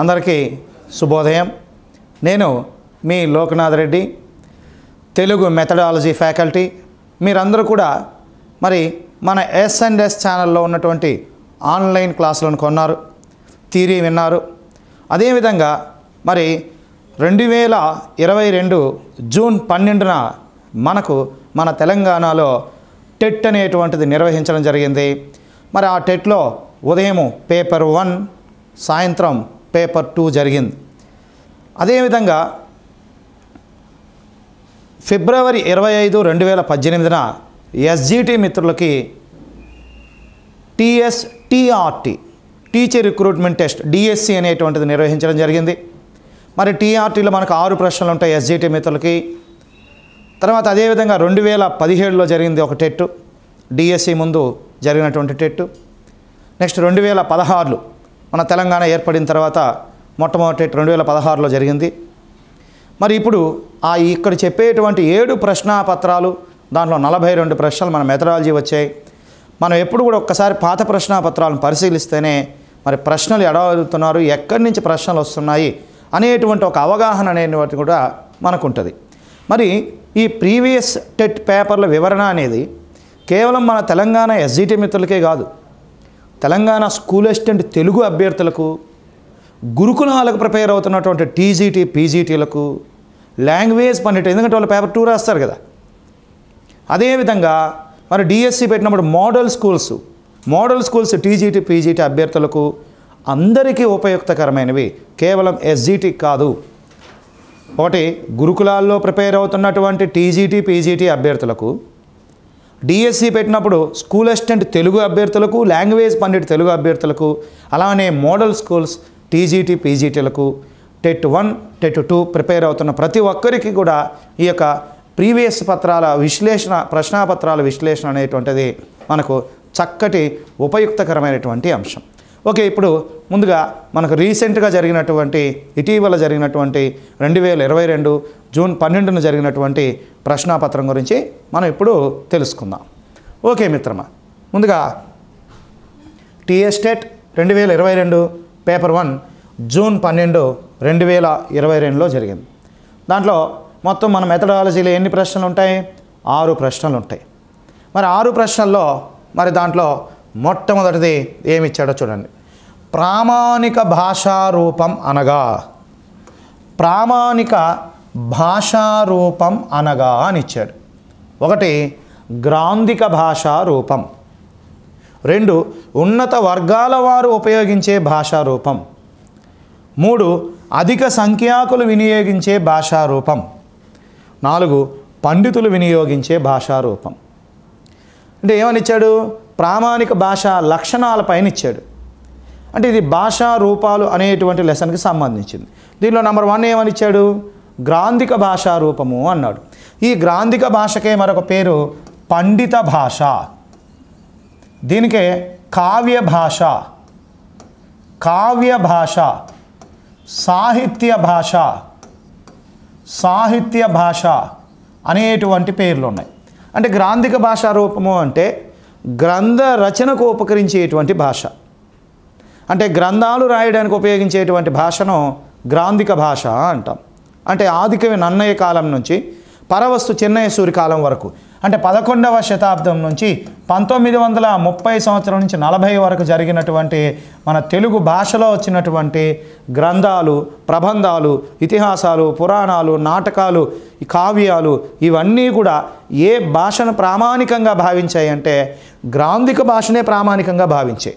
అందరికీ శుభోదయం నేను మీ లోకనాథ్ రెడ్డి తెలుగు మెథడాలజీ ఫ్యాకల్టీ మీరందరూ కూడా మరి మన ఎస్ అండ్ ఎస్ ఛానల్లో ఉన్నటువంటి ఆన్లైన్ క్లాసులను కొన్నారు థీరీ విన్నారు అదేవిధంగా మరి రెండు వేల ఇరవై రెండు జూన్ పన్నెండున మనకు మన తెలంగాణలో టెట్ అనేటువంటిది నిర్వహించడం జరిగింది మరి ఆ టెట్లో ఉదయం పేపర్ వన్ సాయంత్రం పేపర్ టూ జరిగింది అదేవిధంగా ఫిబ్రవరి ఇరవై ఐదు రెండు వేల పద్దెనిమిదిన ఎస్జిటి మిత్రులకి TS teacher recruitment test DSC అనేటువంటిది నిర్వహించడం జరిగింది మరి టీఆర్టీలో మనకు ఆరు ప్రశ్నలు ఉంటాయి ఎస్జిటి మిత్రులకి తర్వాత అదేవిధంగా రెండు వేల పదిహేడులో జరిగింది ఒక టెట్టు డిఎస్సి ముందు జరిగినటువంటి టెట్టు నెక్స్ట్ రెండు వేల పదహారులో మన తెలంగాణ ఏర్పడిన తర్వాత మొట్టమొదటి రెండు వేల పదహారులో జరిగింది మరి ఇప్పుడు ఆ ఇక్కడ చెప్పేటువంటి ఏడు ప్రశ్నాపత్రాలు దాంట్లో నలభై రెండు ప్రశ్నలు మన మెథడాలజీ వచ్చాయి మనం ఎప్పుడు కూడా ఒక్కసారి పాత ప్రశ్నాపత్రాలను పరిశీలిస్తేనే మరి ప్రశ్నలు ఎడవలుతున్నారు ఎక్కడి నుంచి ప్రశ్నలు వస్తున్నాయి అనేటువంటి ఒక అవగాహన అనేటువంటి కూడా మనకుంటుంది మరి ఈ ప్రీవియస్ టెట్ పేపర్ల వివరణ అనేది కేవలం మన తెలంగాణ ఎస్జిటి మిత్రులకే కాదు తెలంగాణ స్కూల్ అసిస్టెంట్ తెలుగు అభ్యర్థులకు గురుకులాలకు ప్రిపేర్ అవుతున్నటువంటి టీజీటీ పీజీటీలకు లాంగ్వేజ్ పన్నెండు ఎందుకంటే వాళ్ళు పేపర్ టూ రాస్తారు కదా అదేవిధంగా మరి డిఎస్సి పెట్టినప్పుడు model schools model schools TGT PGT అభ్యర్థులకు అందరికీ ఉపయుక్తకరమైనవి కేవలం ఎస్జీటీ కాదు ఒకటి గురుకులాల్లో ప్రిపేర్ అవుతున్నటువంటి టీజీటీ పీజీటీ అభ్యర్థులకు డిఎస్సి e పెట్టినప్పుడు స్కూల్ అసిస్టెంట్ తెలుగు అభ్యర్థులకు లాంగ్వేజ్ పండిట్ తెలుగు అభ్యర్థులకు అలానే మోడల్ స్కూల్స్ టీజీటీ పీజీటీలకు TET one TET two prepare అవుతున్న ప్రతి ఒక్కరికి కూడా ఈ యొక్క ప్రీవియస్ పత్రాల విశ్లేషణ ప్రశ్నాపత్రాల విశ్లేషణ అనేటువంటిది మనకు చక్కటి ఉపయుక్తకరమైనటువంటి అంశం ఓకే ఇప్పుడు ముందుగా మనకు రీసెంట్గా జరిగినటువంటి ఇటీవల జరిగినటువంటి రెండు వేల ఇరవై రెండు జూన్ పన్నెండున జరిగినటువంటి ప్రశ్నాపత్రం గురించి మనం ఇప్పుడు తెలుసుకుందాం ఓకే మిత్రమా ముందుగా టీఎస్టేట్ రెండు వేల ఇరవై రెండు పేపర్ వన్ జూన్ పన్నెండు రెండు వేల ఇరవై రెండులో జరిగింది దాంట్లో మొత్తం మన మెథడాలజీలో ఎన్ని ప్రశ్నలు ఉంటాయి ఆరు ప్రశ్నలు ఉంటాయి మరి ఆరు ప్రశ్నల్లో మరి దాంట్లో మొట్టమొదటిది ఏమి ఇచ్చాడో చూడండి ప్రామాణిక భాషారూపం అనగా ప్రామాణిక భాషారూపం అనగా అని ఇచ్చాడు ఒకటి గ్రాంధిక భాషారూపం రెండు ఉన్నత వర్గాల వారు ఉపయోగించే భాషారూపం మూడు అధిక సంఖ్యాకులు వినియోగించే భాషారూపం నాలుగు పండితులు వినియోగించే భాషారూపం అంటే ఏమనిచ్చాడు ప్రామాణిక భాష లక్షణాలపైన ఇచ్చాడు అంటే ఇది భాషా రూపాలు అనేటువంటి లెసన్కి సంబంధించింది దీనిలో నెంబర్ వన్ ఏమని ఇచ్చాడు గ్రాంధిక భాషా రూపము అన్నాడు ఈ గ్రాంధిక భాషకే మరొక పేరు పండిత భాష దీనికే కావ్య భాష కావ్య భాష సాహిత్య భాష సాహిత్య భాష అనేటువంటి పేర్లు ఉన్నాయి అంటే గ్రాంధిక భాషా రూపము అంటే గ్రంథ రచనకు ఉపకరించేటువంటి భాష అంటే గ్రంథాలు రాయడానికి ఉపయోగించేటువంటి భాషను గ్రాంధిక భాష అంటాం అంటే ఆదికవి నన్నయ్య కాలం నుంచి పరవస్తు చిన్నయ్య సూరి కాలం వరకు అంటే పదకొండవ శతాబ్దం నుంచి పంతొమ్మిది వందల ముప్పై సంవత్సరం నుంచి నలభై వరకు జరిగినటువంటి మన తెలుగు భాషలో వచ్చినటువంటి గ్రంథాలు ప్రబంధాలు ఇతిహాసాలు పురాణాలు నాటకాలు కావ్యాలు ఇవన్నీ కూడా ఏ భాషను ప్రామాణికంగా భావించాయి అంటే గ్రాంధిక భాషనే ప్రామాణికంగా భావించాయి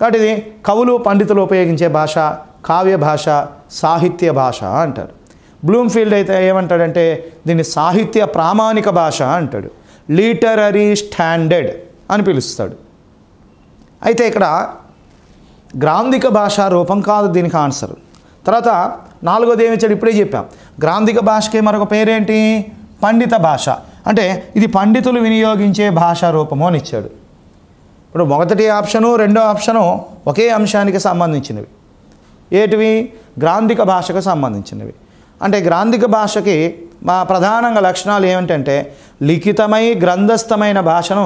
కాబట్టి కవులు పండితులు ఉపయోగించే భాష కావ్య భాష సాహిత్య భాష అంటారు బ్లూమ్ఫీల్డ్ అయితే ఏమంటాడంటే దీన్ని సాహిత్య ప్రామాణిక భాష అంటాడు లీటరరీ స్టాండర్డ్ అని పిలుస్తాడు అయితే ఇక్కడ గ్రాంధిక భాష రూపం కాదు దీనికి ఆన్సర్ తర్వాత నాలుగోది ఏమి ఇచ్చాడు ఇప్పుడే చెప్పాం గ్రాంధిక భాషకి మరొక పేరేంటి పండిత భాష అంటే ఇది పండితులు వినియోగించే భాషా రూపము అని ఇచ్చాడు ఇప్పుడు మొదటి ఆప్షను రెండో ఆప్షను ఒకే అంశానికి సంబంధించినవి ఏటివి గ్రాంధిక భాషకు సంబంధించినవి అంటే గ్రాంధిక భాషకి మా ప్రధానంగా లక్షణాలు ఏమిటంటే లిఖితమై గ్రంథస్థమైన భాషను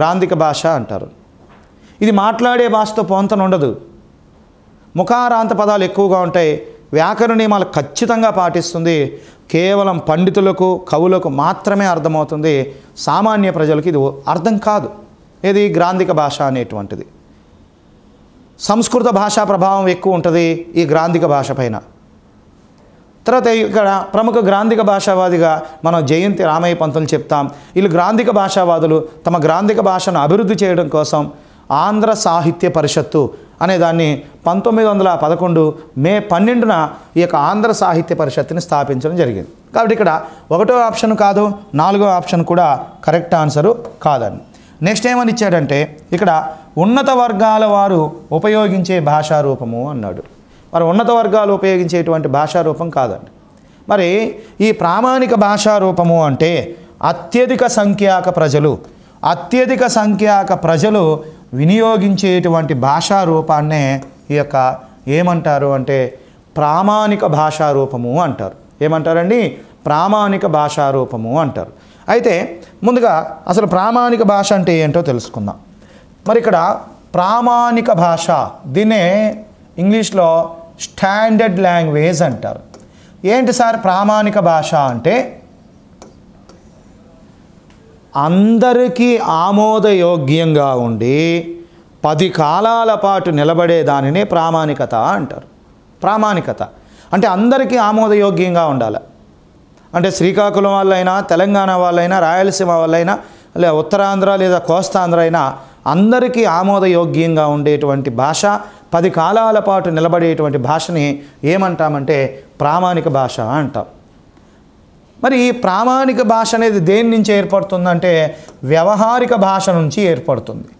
గ్రాంధిక భాష అంటారు ఇది మాట్లాడే భాషతో పొంతన ఉండదు ముఖారాంత పదాలు ఎక్కువగా ఉంటాయి నియమాలు ఖచ్చితంగా పాటిస్తుంది కేవలం పండితులకు కవులకు మాత్రమే అర్థమవుతుంది సామాన్య ప్రజలకు ఇది అర్థం కాదు ఏది గ్రాంధిక భాష అనేటువంటిది సంస్కృత భాషా ప్రభావం ఎక్కువ ఉంటుంది ఈ గ్రాంధిక భాష పైన తర్వాత ఇక్కడ ప్రముఖ గ్రాంధిక భాషావాదిగా మనం జయంతి రామయ్య పంతులు చెప్తాం వీళ్ళు గ్రాంధిక భాషావాదులు తమ గ్రాంధిక భాషను అభివృద్ధి చేయడం కోసం ఆంధ్ర సాహిత్య పరిషత్తు అనే దాన్ని పంతొమ్మిది వందల పదకొండు మే పన్నెండున ఈ యొక్క ఆంధ్ర సాహిత్య పరిషత్తుని స్థాపించడం జరిగింది కాబట్టి ఇక్కడ ఒకటో ఆప్షన్ కాదు నాలుగో ఆప్షన్ కూడా కరెక్ట్ ఆన్సరు కాదండి నెక్స్ట్ ఏమని ఇచ్చాడంటే ఇక్కడ ఉన్నత వర్గాల వారు ఉపయోగించే భాషారూపము అన్నాడు మరి ఉన్నత వర్గాలు ఉపయోగించేటువంటి భాషారూపం కాదండి మరి ఈ ప్రామాణిక భాషారూపము అంటే అత్యధిక సంఖ్యాక ప్రజలు అత్యధిక సంఖ్యాక ప్రజలు వినియోగించేటువంటి భాషారూపాన్నే ఈ యొక్క ఏమంటారు అంటే ప్రామాణిక భాషారూపము అంటారు ఏమంటారండి ప్రామాణిక భాషారూపము అంటారు అయితే ముందుగా అసలు ప్రామాణిక భాష అంటే ఏంటో తెలుసుకుందాం మరి ఇక్కడ ప్రామాణిక భాష దీనే ఇంగ్లీష్లో స్టాండర్డ్ లాంగ్వేజ్ అంటారు ఏంటి సార్ ప్రామాణిక భాష అంటే అందరికీ ఆమోదయోగ్యంగా ఉండి పది కాలాల పాటు నిలబడే దానినే ప్రామాణికత అంటారు ప్రామాణికత అంటే అందరికీ ఆమోదయోగ్యంగా ఉండాలి అంటే శ్రీకాకుళం వాళ్ళైనా తెలంగాణ వాళ్ళైనా రాయలసీమ వాళ్ళైనా లేదా ఉత్తరాంధ్ర లేదా కోస్తాంధ్ర అయినా అందరికీ ఆమోదయోగ్యంగా ఉండేటువంటి భాష పది కాలాల పాటు నిలబడేటువంటి భాషని ఏమంటామంటే ప్రామాణిక భాష అంటాం మరి ఈ ప్రామాణిక భాష అనేది దేని నుంచి ఏర్పడుతుందంటే వ్యవహారిక భాష నుంచి ఏర్పడుతుంది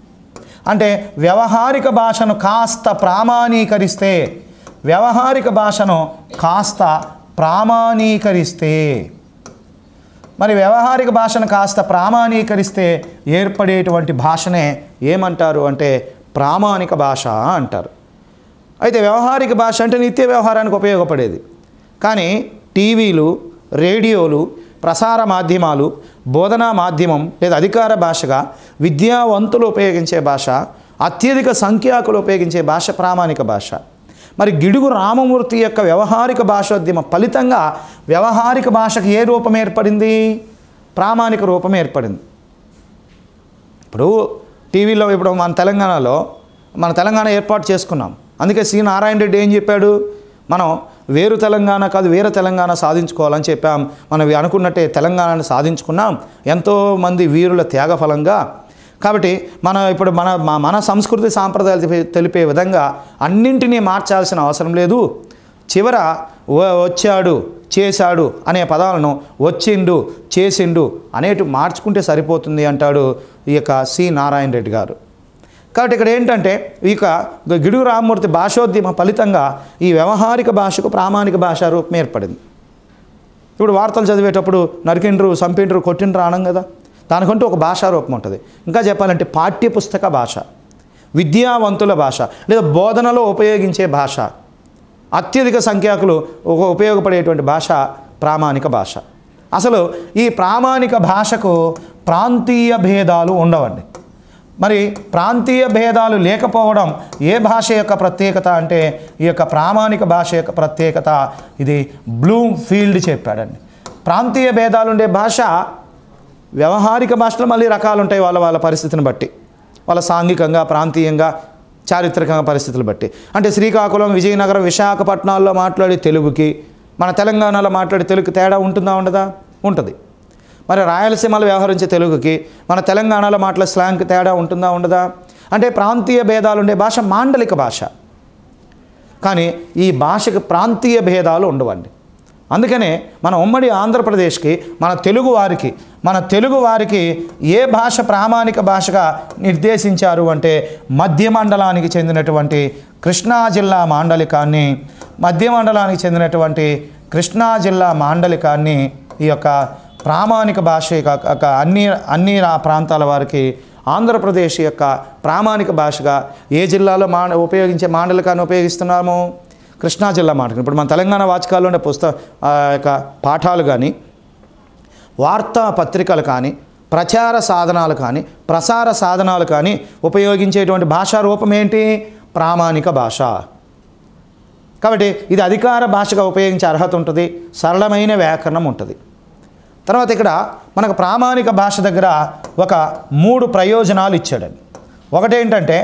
అంటే వ్యవహారిక భాషను కాస్త ప్రామాణీకరిస్తే వ్యవహారిక భాషను కాస్త ప్రామాణీకరిస్తే మరి వ్యవహారిక భాషను కాస్త ప్రామాణీకరిస్తే ఏర్పడేటువంటి భాషనే ఏమంటారు అంటే ప్రామాణిక భాష అంటారు అయితే వ్యవహారిక భాష అంటే నిత్య వ్యవహారానికి ఉపయోగపడేది కానీ టీవీలు రేడియోలు ప్రసార మాధ్యమాలు బోధనా మాధ్యమం లేదా అధికార భాషగా విద్యావంతులు ఉపయోగించే భాష అత్యధిక సంఖ్యాకులు ఉపయోగించే భాష ప్రామాణిక భాష మరి గిడుగు రామమూర్తి యొక్క వ్యవహారిక భాషోద్యమ ఫలితంగా వ్యవహారిక భాషకు ఏ రూపం ఏర్పడింది ప్రామాణిక రూపం ఏర్పడింది ఇప్పుడు టీవీలో ఇప్పుడు మన తెలంగాణలో మన తెలంగాణ ఏర్పాటు చేసుకున్నాం అందుకే సి నారాయణ రెడ్డి ఏం చెప్పాడు మనం వేరు తెలంగాణ కాదు వేరే తెలంగాణ సాధించుకోవాలని చెప్పాం మనం అనుకున్నట్టే తెలంగాణను సాధించుకున్నాం ఎంతోమంది వీరుల త్యాగఫలంగా కాబట్టి మనం ఇప్పుడు మన మన సంస్కృతి సాంప్రదాయాలు తెలిపే విధంగా అన్నింటినీ మార్చాల్సిన అవసరం లేదు చివర వచ్చాడు చేశాడు అనే పదాలను వచ్చిండు చేసిండు అనేటి మార్చుకుంటే సరిపోతుంది అంటాడు ఈ యొక్క సి నారాయణ రెడ్డి గారు కాబట్టి ఇక్కడ ఏంటంటే ఈ యొక్క గిడుగు రామ్మూర్తి భాషోద్యమ ఫలితంగా ఈ వ్యవహారిక భాషకు ప్రామాణిక భాష రూపం ఏర్పడింది ఇప్పుడు వార్తలు చదివేటప్పుడు నరికిండ్రు చంపిండ్రు కొట్టిండ్రు అనం కదా దానికంటూ ఒక భాషా రూపం ఉంటుంది ఇంకా చెప్పాలంటే పాఠ్యపుస్తక భాష విద్యావంతుల భాష లేదా బోధనలో ఉపయోగించే భాష అత్యధిక సంఖ్యాకులు ఒక ఉపయోగపడేటువంటి భాష ప్రామాణిక భాష అసలు ఈ ప్రామాణిక భాషకు ప్రాంతీయ భేదాలు ఉండవండి మరి ప్రాంతీయ భేదాలు లేకపోవడం ఏ భాష యొక్క ప్రత్యేకత అంటే ఈ యొక్క ప్రామాణిక భాష యొక్క ప్రత్యేకత ఇది బ్లూమ్ ఫీల్డ్ చెప్పాడండి ప్రాంతీయ భేదాలు ఉండే భాష వ్యవహారిక భాషలు మళ్ళీ రకాలు ఉంటాయి వాళ్ళ వాళ్ళ పరిస్థితిని బట్టి వాళ్ళ సాంఘికంగా ప్రాంతీయంగా చారిత్రకంగా పరిస్థితులు బట్టి అంటే శ్రీకాకుళం విజయనగరం విశాఖపట్నాల్లో మాట్లాడే తెలుగుకి మన తెలంగాణలో మాట్లాడే తెలుగు తేడా ఉంటుందా ఉండదా ఉంటుంది మరి రాయలసీమలో వ్యవహరించే తెలుగుకి మన తెలంగాణలో మాట్లాడే స్లాంగ్ తేడా ఉంటుందా ఉండదా అంటే ప్రాంతీయ భేదాలు ఉండే భాష మాండలిక భాష కానీ ఈ భాషకు ప్రాంతీయ భేదాలు ఉండవండి అందుకనే మన ఉమ్మడి ఆంధ్రప్రదేశ్కి మన తెలుగు వారికి మన తెలుగు వారికి ఏ భాష ప్రామాణిక భాషగా నిర్దేశించారు అంటే మధ్య మండలానికి చెందినటువంటి కృష్ణా జిల్లా మాండలికాన్ని మధ్య మండలానికి చెందినటువంటి కృష్ణా జిల్లా మాండలికాన్ని ఈ యొక్క ప్రామాణిక భాష అన్ని అన్ని ప్రాంతాల వారికి ఆంధ్రప్రదేశ్ యొక్క ప్రామాణిక భాషగా ఏ జిల్లాలో మా ఉపయోగించే మాండలికాన్ని ఉపయోగిస్తున్నాము కృష్ణా జిల్లా మాట్లాడు ఇప్పుడు మన తెలంగాణ వాచకాల్లో ఉండే పుస్తక యొక్క పాఠాలు కానీ వార్తా పత్రికలు కానీ ప్రచార సాధనాలు కానీ ప్రసార సాధనాలు కానీ ఉపయోగించేటువంటి భాషా రూపం ఏంటి ప్రామాణిక భాష కాబట్టి ఇది అధికార భాషగా ఉపయోగించే అర్హత ఉంటుంది సరళమైన వ్యాకరణం ఉంటుంది తర్వాత ఇక్కడ మనకు ప్రామాణిక భాష దగ్గర ఒక మూడు ప్రయోజనాలు ఇచ్చాడు ఒకటేంటంటే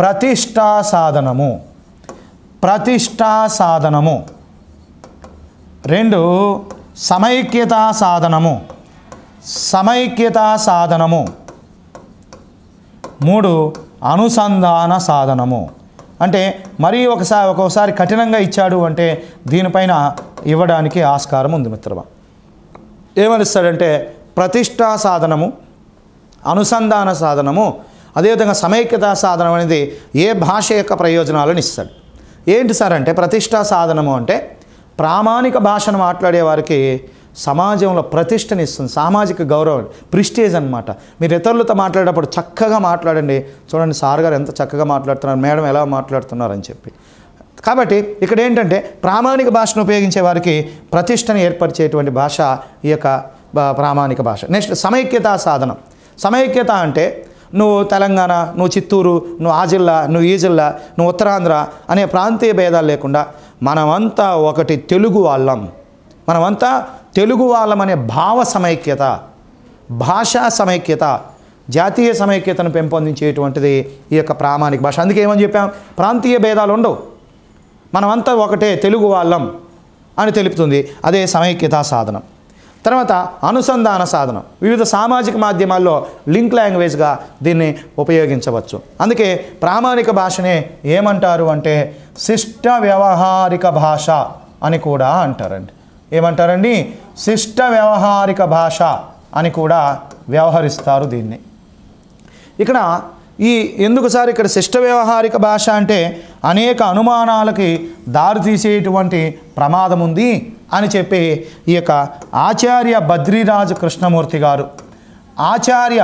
ప్రతిష్టా సాధనము ప్రతిష్టా సాధనము రెండు సమైక్యత సాధనము సమైక్యత సాధనము మూడు అనుసంధాన సాధనము అంటే మరీ ఒకసారి ఒక్కోసారి కఠినంగా ఇచ్చాడు అంటే దీనిపైన ఇవ్వడానికి ఆస్కారం ఉంది మిత్రమా ఏమనిస్తాడంటే ప్రతిష్టా సాధనము అనుసంధాన సాధనము అదేవిధంగా సమైక్యత సాధనం అనేది ఏ భాష యొక్క ప్రయోజనాలను ఇస్తాడు ఏంటి సార్ అంటే ప్రతిష్టా సాధనము అంటే ప్రామాణిక భాషను మాట్లాడేవారికి సమాజంలో ప్రతిష్టని ఇస్తుంది సామాజిక గౌరవం ప్రిస్టేజ్ అనమాట మీరు ఇతరులతో మాట్లాడేటప్పుడు చక్కగా మాట్లాడండి చూడండి సార్ గారు ఎంత చక్కగా మాట్లాడుతున్నారు మేడం ఎలా మాట్లాడుతున్నారని చెప్పి కాబట్టి ఇక్కడ ఏంటంటే ప్రామాణిక భాషను ఉపయోగించే వారికి ప్రతిష్టను ఏర్పరిచేటువంటి భాష ఈ యొక్క ప్రామాణిక భాష నెక్స్ట్ సమైక్యతా సాధనం సమైక్యత అంటే నువ్వు తెలంగాణ నువ్వు చిత్తూరు నువ్వు ఆ జిల్లా నువ్వు ఈ జిల్లా నువ్వు ఉత్తరాంధ్ర అనే ప్రాంతీయ భేదాలు లేకుండా మనమంతా ఒకటి తెలుగు వాళ్ళం మనమంతా తెలుగు వాళ్ళం అనే భావ సమైక్యత భాషా సమైక్యత జాతీయ సమైక్యతను పెంపొందించేటువంటిది ఈ యొక్క ప్రామాణిక భాష అందుకే ఏమని చెప్పాం ప్రాంతీయ భేదాలు ఉండవు మనమంతా ఒకటే తెలుగు వాళ్ళం అని తెలుపుతుంది అదే సమైక్యతా సాధనం తర్వాత అనుసంధాన సాధనం వివిధ సామాజిక మాధ్యమాల్లో లింక్ లాంగ్వేజ్గా దీన్ని ఉపయోగించవచ్చు అందుకే ప్రామాణిక భాషనే ఏమంటారు అంటే శిష్ట వ్యవహారిక భాష అని కూడా అంటారండి ఏమంటారండి శిష్ట వ్యవహారిక భాష అని కూడా వ్యవహరిస్తారు దీన్ని ఇక్కడ ఈ ఎందుకు సార్ ఇక్కడ శిష్ట వ్యవహారిక భాష అంటే అనేక అనుమానాలకి దారితీసేటువంటి ప్రమాదం ఉంది అని చెప్పి ఈ యొక్క ఆచార్య బద్రీరాజు కృష్ణమూర్తి గారు ఆచార్య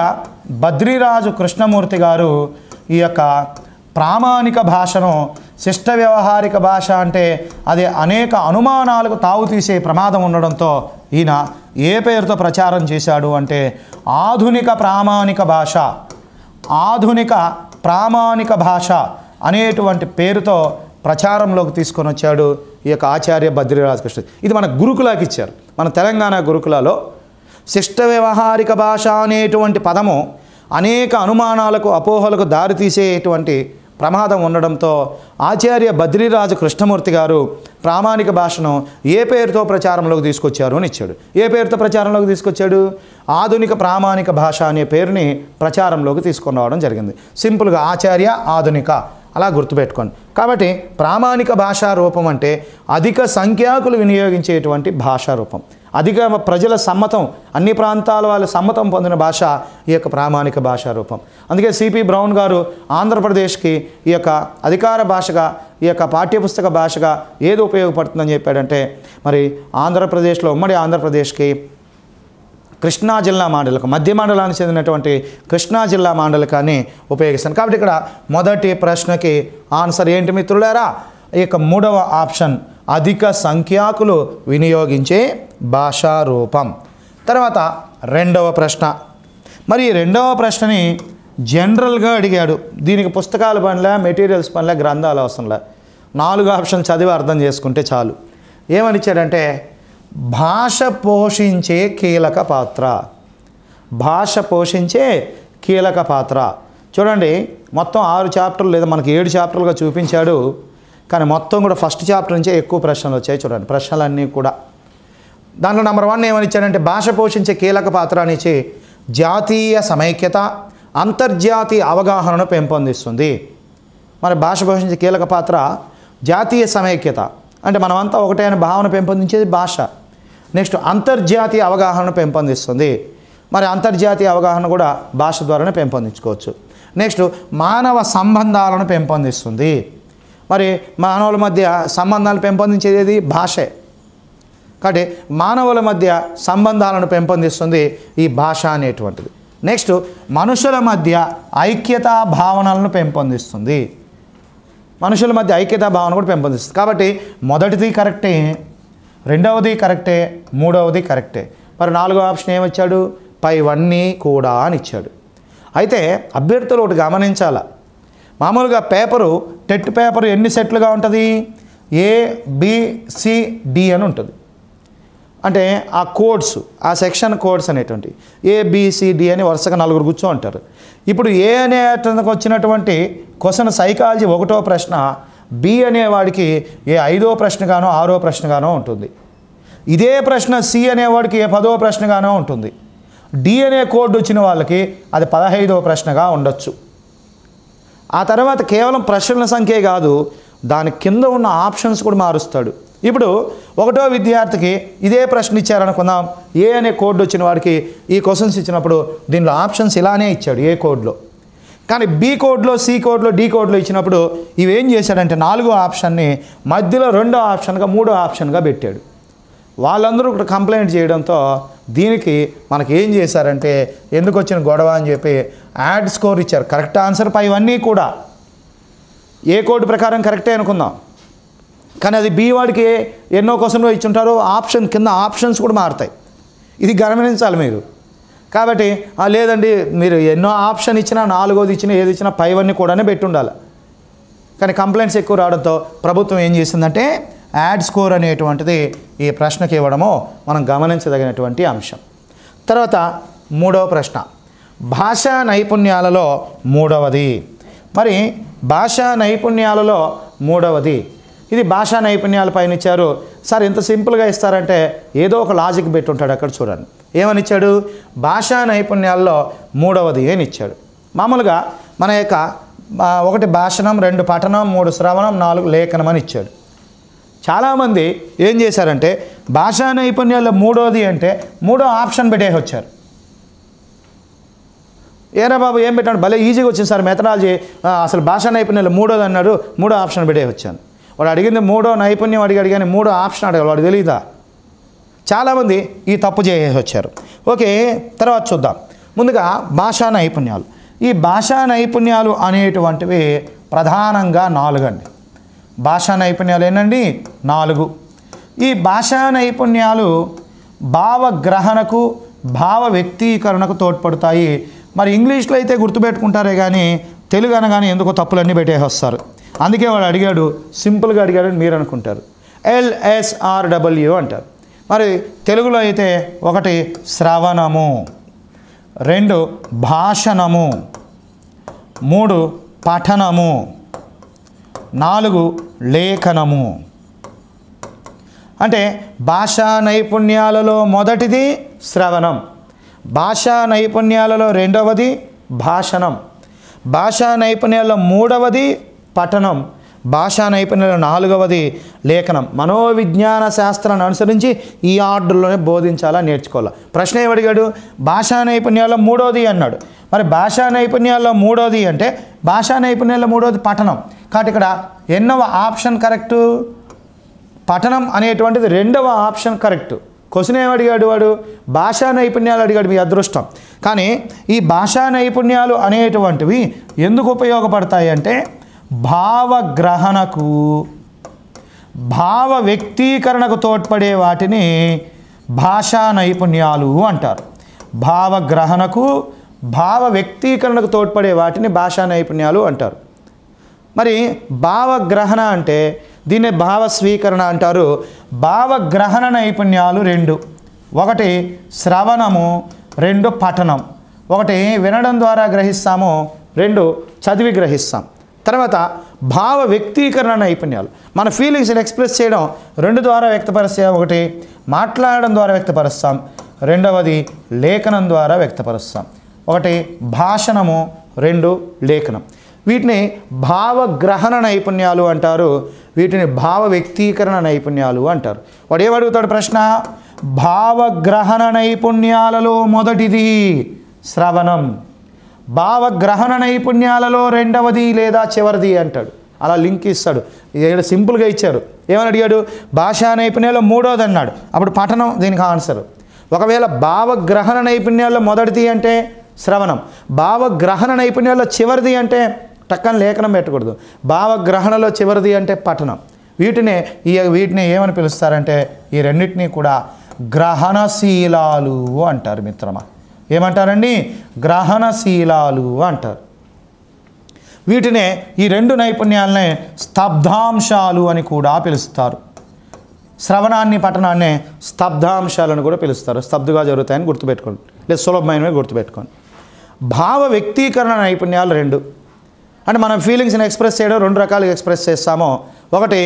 బద్రీరాజు కృష్ణమూర్తి గారు ఈ యొక్క ప్రామాణిక భాషను శిష్ట వ్యవహారిక భాష అంటే అది అనేక అనుమానాలకు తావు తీసే ప్రమాదం ఉండడంతో ఈయన ఏ పేరుతో ప్రచారం చేశాడు అంటే ఆధునిక ప్రామాణిక భాష ఆధునిక ప్రామాణిక భాష అనేటువంటి పేరుతో ప్రచారంలోకి తీసుకొని వచ్చాడు ఈ యొక్క ఆచార్య బద్రి రాజకృష్ణ ఇది మన గురుకులాకి ఇచ్చారు మన తెలంగాణ గురుకులలో శిష్ట వ్యవహారిక భాష అనేటువంటి పదము అనేక అనుమానాలకు అపోహలకు దారితీసేటువంటి ప్రమాదం ఉండడంతో ఆచార్య బద్రీరాజు కృష్ణమూర్తి గారు ప్రామాణిక భాషను ఏ పేరుతో ప్రచారంలోకి తీసుకొచ్చారు అని ఇచ్చాడు ఏ పేరుతో ప్రచారంలోకి తీసుకొచ్చాడు ఆధునిక ప్రామాణిక భాష అనే పేరుని ప్రచారంలోకి తీసుకొని రావడం జరిగింది సింపుల్గా ఆచార్య ఆధునిక అలా గుర్తుపెట్టుకోండి కాబట్టి ప్రామాణిక భాషా రూపం అంటే అధిక సంఖ్యాకులు వినియోగించేటువంటి భాషా రూపం అధిక ప్రజల సమ్మతం అన్ని ప్రాంతాల వాళ్ళ సమ్మతం పొందిన భాష ఈ యొక్క ప్రామాణిక భాషా రూపం అందుకే సిపి బ్రౌన్ గారు ఆంధ్రప్రదేశ్కి ఈ యొక్క అధికార భాషగా ఈ యొక్క పాఠ్యపుస్తక భాషగా ఏది ఉపయోగపడుతుందని చెప్పాడంటే మరి ఆంధ్రప్రదేశ్లో ఉమ్మడి ఆంధ్రప్రదేశ్కి కృష్ణా జిల్లా మాండలిక మధ్య మండలానికి చెందినటువంటి కృష్ణా జిల్లా మాండలికాన్ని ఉపయోగిస్తాను కాబట్టి ఇక్కడ మొదటి ప్రశ్నకి ఆన్సర్ ఏంటి మిత్రులారా ఇక మూడవ ఆప్షన్ అధిక సంఖ్యాకులు వినియోగించే భాషారూపం తర్వాత రెండవ ప్రశ్న మరి రెండవ ప్రశ్నని జనరల్గా అడిగాడు దీనికి పుస్తకాల పనిలే మెటీరియల్స్ పనిలే గ్రంథాలు అవసరంలే నాలుగు ఆప్షన్ చదివి అర్థం చేసుకుంటే చాలు ఏమనిచ్చాడంటే భాష పోషించే కీలక పాత్ర భాష పోషించే కీలక పాత్ర చూడండి మొత్తం ఆరు చాప్టర్లు లేదా మనకి ఏడు చాప్టర్లుగా చూపించాడు కానీ మొత్తం కూడా ఫస్ట్ చాప్టర్ నుంచే ఎక్కువ ప్రశ్నలు వచ్చాయి చూడండి ప్రశ్నలన్నీ కూడా దాంట్లో నెంబర్ వన్ ఏమని ఇచ్చాడంటే భాష పోషించే కీలక పాత్ర అనేసి జాతీయ సమైక్యత అంతర్జాతీయ అవగాహనను పెంపొందిస్తుంది మరి భాష పోషించే కీలక పాత్ర జాతీయ సమైక్యత అంటే మనమంతా ఒకటే అనే భావన పెంపొందించేది భాష నెక్స్ట్ అంతర్జాతీయ అవగాహన పెంపొందిస్తుంది మరి అంతర్జాతీయ అవగాహన కూడా భాష ద్వారానే పెంపొందించుకోవచ్చు నెక్స్ట్ మానవ సంబంధాలను పెంపొందిస్తుంది మరి మానవుల మధ్య సంబంధాలు పెంపొందించేది ఏది భాషే కాబట్టి మానవుల మధ్య సంబంధాలను పెంపొందిస్తుంది ఈ భాష అనేటువంటిది నెక్స్ట్ మనుషుల మధ్య ఐక్యతా భావనలను పెంపొందిస్తుంది మనుషుల మధ్య ఐక్యతా భావన కూడా పెంపొందిస్తుంది కాబట్టి మొదటిది కరెక్టే రెండవది కరెక్టే మూడవది కరెక్టే మరి నాలుగో ఆప్షన్ ఏమొచ్చాడు పైవన్నీ కూడా అని ఇచ్చాడు అయితే అభ్యర్థులు ఒకటి గమనించాల మామూలుగా పేపరు టెట్ పేపరు ఎన్ని సెట్లుగా ఉంటుంది ఏ బి సి డి అని ఉంటుంది అంటే ఆ కోడ్స్ ఆ సెక్షన్ కోడ్స్ అనేటువంటి ఏబిసిడి అని వరుసగా నలుగురు కూర్చో అంటారు ఇప్పుడు ఏ అనేటందుకు వచ్చినటువంటి క్వశ్చన్ సైకాలజీ ఒకటో ప్రశ్న బి అనేవాడికి ఏ ఐదో ప్రశ్నగానో ఆరో ప్రశ్నగానో ఉంటుంది ఇదే ప్రశ్న సి అనేవాడికి ఏ పదో ప్రశ్నగానో ఉంటుంది డి అనే కోడ్ వచ్చిన వాళ్ళకి అది పదహైదో ప్రశ్నగా ఉండొచ్చు ఆ తర్వాత కేవలం ప్రశ్నల సంఖ్య కాదు దాని కింద ఉన్న ఆప్షన్స్ కూడా మారుస్తాడు ఇప్పుడు ఒకటో విద్యార్థికి ఇదే ప్రశ్న ఇచ్చారనుకుందాం ఏ అనే కోడ్ వచ్చిన వాడికి ఈ క్వశ్చన్స్ ఇచ్చినప్పుడు దీనిలో ఆప్షన్స్ ఇలానే ఇచ్చాడు ఏ కోడ్లో కానీ బి కోడ్లో సి కోడ్లో డి కోడ్లో ఇచ్చినప్పుడు ఇవేం చేశాడంటే నాలుగో ఆప్షన్ని మధ్యలో రెండో ఆప్షన్గా మూడో ఆప్షన్గా పెట్టాడు వాళ్ళందరూ ఇక్కడ కంప్లైంట్ చేయడంతో దీనికి మనకి ఏం చేశారంటే ఎందుకు వచ్చిన గొడవ అని చెప్పి యాడ్ స్కోర్ ఇచ్చారు కరెక్ట్ ఆన్సర్ పైవన్నీ కూడా ఏ కోడ్ ప్రకారం కరెక్టే అనుకుందాం కానీ అది బీవాడికి ఎన్నో క్వశ్చన్లో ఇచ్చుంటారు ఆప్షన్ కింద ఆప్షన్స్ కూడా మారుతాయి ఇది గమనించాలి మీరు కాబట్టి లేదండి మీరు ఎన్నో ఆప్షన్ ఇచ్చినా నాలుగోది ఇచ్చినా ఏది ఇచ్చినా పైవన్నీ కూడానే పెట్టుండాలి కానీ కంప్లైంట్స్ ఎక్కువ రావడంతో ప్రభుత్వం ఏం చేసిందంటే యాడ్ స్కోర్ అనేటువంటిది ఈ ప్రశ్నకి ఇవ్వడమో మనం గమనించదగినటువంటి అంశం తర్వాత మూడవ ప్రశ్న భాషా నైపుణ్యాలలో మూడవది మరి భాషా నైపుణ్యాలలో మూడవది ఇది భాషా నైపుణ్యాల పైన ఇచ్చారు సార్ ఇంత సింపుల్గా ఇస్తారంటే ఏదో ఒక లాజిక్ పెట్టి ఉంటాడు అక్కడ చూడండి ఏమని ఇచ్చాడు భాషా నైపుణ్యాల్లో మూడవది ఏమి ఇచ్చాడు మామూలుగా మన యొక్క ఒకటి భాషణం రెండు పఠనం మూడు శ్రవణం నాలుగు లేఖనం అని ఇచ్చాడు చాలామంది ఏం చేశారంటే భాషా నైపుణ్యాల్లో మూడోది అంటే మూడో ఆప్షన్ పెట్టేసి వచ్చారు ఏరా బాబు ఏం పెట్టాడు భలే ఈజీగా వచ్చింది సార్ మెథడాలజీ అసలు భాషా నైపుణ్యాలు మూడోది అన్నాడు మూడో ఆప్షన్ పెట్టే వచ్చాను వాడు అడిగింది మూడో నైపుణ్యం అడిగి అడిగాని మూడో ఆప్షన్ అడగాలి వాడు తెలియదా చాలామంది ఈ తప్పు చేసేసి వచ్చారు ఓకే తర్వాత చూద్దాం ముందుగా భాషా నైపుణ్యాలు ఈ భాషా నైపుణ్యాలు అనేటువంటివి ప్రధానంగా నాలుగండి భాషా నైపుణ్యాలు ఏంటండి నాలుగు ఈ భాషా నైపుణ్యాలు భావగ్రహణకు భావ వ్యక్తీకరణకు తోడ్పడతాయి మరి ఇంగ్లీష్లో అయితే గుర్తుపెట్టుకుంటారే కానీ తెలుగు అనగానే ఎందుకో తప్పులన్నీ పెట్టేసి వస్తారు అందుకే వాడు అడిగాడు సింపుల్గా అడిగాడు అని మీరు అనుకుంటారు ఎల్ఎస్ఆర్డబ్ల్యూ అంటారు మరి తెలుగులో అయితే ఒకటి శ్రవణము రెండు భాషణము మూడు పఠనము నాలుగు లేఖనము అంటే భాషా నైపుణ్యాలలో మొదటిది శ్రవణం భాషా నైపుణ్యాలలో రెండవది భాషణం భాషా నైపుణ్యాలలో మూడవది పఠనం భాషా నైపుణ్యం నాలుగవది లేఖనం మనోవిజ్ఞాన శాస్త్రాన్ని అనుసరించి ఈ ఆర్డర్లోనే బోధించాలా నేర్చుకోవాలా ప్రశ్న ఏమడిగాడు భాషా నైపుణ్యాల్లో మూడోది అన్నాడు మరి భాషా నైపుణ్యాల్లో మూడోది అంటే భాషా నైపుణ్యాల్లో మూడోది పఠనం కాబట్టి ఇక్కడ ఎన్నవ ఆప్షన్ కరెక్టు పఠనం అనేటువంటిది రెండవ ఆప్షన్ కరెక్టు క్వశ్చన్ ఏమడిగాడు వాడు భాషా నైపుణ్యాలు అడిగాడు మీ అదృష్టం కానీ ఈ భాషా నైపుణ్యాలు అనేటువంటివి ఎందుకు ఉపయోగపడతాయి అంటే భావగ్రహణకు భావ వ్యక్తీకరణకు తోడ్పడే వాటిని భాషా నైపుణ్యాలు అంటారు భావగ్రహణకు భావ వ్యక్తీకరణకు తోడ్పడే వాటిని భాషా నైపుణ్యాలు అంటారు మరి భావగ్రహణ అంటే దీన్ని భావ స్వీకరణ అంటారు భావగ్రహణ నైపుణ్యాలు రెండు ఒకటి శ్రవణము రెండు పఠనం ఒకటి వినడం ద్వారా గ్రహిస్తాము రెండు చదివి గ్రహిస్తాం తర్వాత భావ వ్యక్తీకరణ నైపుణ్యాలు మన ఫీలింగ్స్ని ఎక్స్ప్రెస్ చేయడం రెండు ద్వారా వ్యక్తపరిస్తే ఒకటి మాట్లాడడం ద్వారా వ్యక్తపరుస్తాం రెండవది లేఖనం ద్వారా వ్యక్తపరుస్తాం ఒకటి భాషణము రెండు లేఖనం వీటిని భావగ్రహణ నైపుణ్యాలు అంటారు వీటిని భావ వ్యక్తీకరణ నైపుణ్యాలు అంటారు వాడు ఏమడుగుతాడు ప్రశ్న భావగ్రహణ నైపుణ్యాలలో మొదటిది శ్రవణం భావగ్రహణ నైపుణ్యాలలో రెండవది లేదా చివరిది అంటాడు అలా లింక్ ఇస్తాడు ఇక్కడ సింపుల్గా ఇచ్చారు ఏమని అడిగాడు భాషా నైపుణ్యాల్లో మూడోది అన్నాడు అప్పుడు పఠనం దీనికి ఆన్సర్ ఒకవేళ భావగ్రహణ నైపుణ్యాల్లో మొదటిది అంటే శ్రవణం భావగ్రహణ నైపుణ్యాల్లో చివరిది అంటే టక్కన లేఖనం పెట్టకూడదు భావగ్రహణలో చివరిది అంటే పఠనం వీటినే ఈ వీటిని ఏమని పిలుస్తారంటే ఈ రెండింటినీ కూడా గ్రహణశీలాలు అంటారు మిత్రమా ఏమంటారండి గ్రహణశీలాలు అంటారు వీటినే ఈ రెండు నైపుణ్యాలనే స్తబ్ధాంశాలు అని కూడా పిలుస్తారు శ్రవణాన్ని పఠనాన్ని స్తబ్ధాంశాలను కూడా పిలుస్తారు స్తబ్దుగా జరుగుతాయని గుర్తుపెట్టుకోండి లేదు సులభమైనవి గుర్తుపెట్టుకోండి భావ వ్యక్తీకరణ నైపుణ్యాలు రెండు అంటే మనం ఫీలింగ్స్ని ఎక్స్ప్రెస్ చేయడం రెండు రకాలుగా ఎక్స్ప్రెస్ చేస్తామో ఒకటి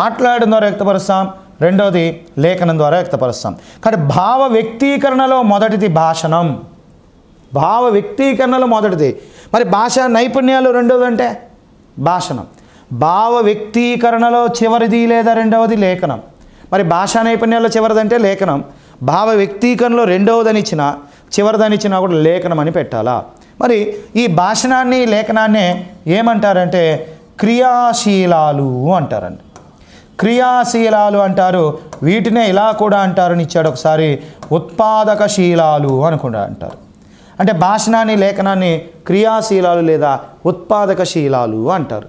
మాట్లాడిన ద్వారా వ్యక్తపరుస్తాం రెండవది లేఖనం ద్వారా వ్యక్తపరుస్తాం కాబట్టి భావ వ్యక్తీకరణలో మొదటిది భాషణం భావ వ్యక్తీకరణలో మొదటిది మరి భాష నైపుణ్యాలు రెండోది అంటే భాషణం భావ వ్యక్తీకరణలో చివరిది లేదా రెండవది లేఖనం మరి భాషా నైపుణ్యాల్లో చివరిదంటే లేఖనం భావ వ్యక్తీకరణలో రెండవదని ఇచ్చిన చివరిదని ఇచ్చినా కూడా లేఖనం అని పెట్టాలా మరి ఈ భాషణాన్ని లేఖనాన్ని ఏమంటారంటే క్రియాశీలాలు అంటారండి క్రియాశీలాలు అంటారు వీటినే ఇలా కూడా అంటారని ఇచ్చాడు ఒకసారి ఉత్పాదక శీలాలు అని కూడా అంటారు అంటే భాషణాన్ని లేఖనాన్ని క్రియాశీలాలు లేదా ఉత్పాదక శీలాలు అంటారు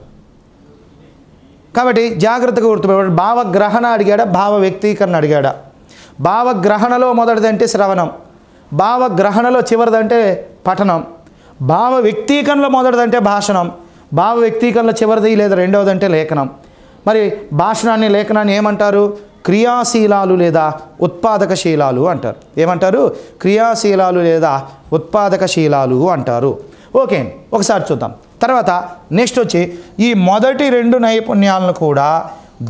కాబట్టి జాగ్రత్తగా గుర్తుపెట్టి భావగ్రహణ అడిగాడా భావ వ్యక్తీకరణ అడిగాడా భావగ్రహణలో మొదటిదంటే శ్రవణం భావగ్రహణలో చివరిదంటే పఠనం భావ వ్యక్తీకరణలో మొదటిదంటే భాషణం భావ వ్యక్తీకరణలో చివరిది లేదా రెండవదంటే లేఖనం మరి భాషణాన్ని లేఖనాన్ని ఏమంటారు క్రియాశీలాలు లేదా ఉత్పాదక శీలాలు అంటారు ఏమంటారు క్రియాశీలాలు లేదా ఉత్పాదక శీలాలు అంటారు ఓకే ఒకసారి చూద్దాం తర్వాత నెక్స్ట్ వచ్చి ఈ మొదటి రెండు నైపుణ్యాలను కూడా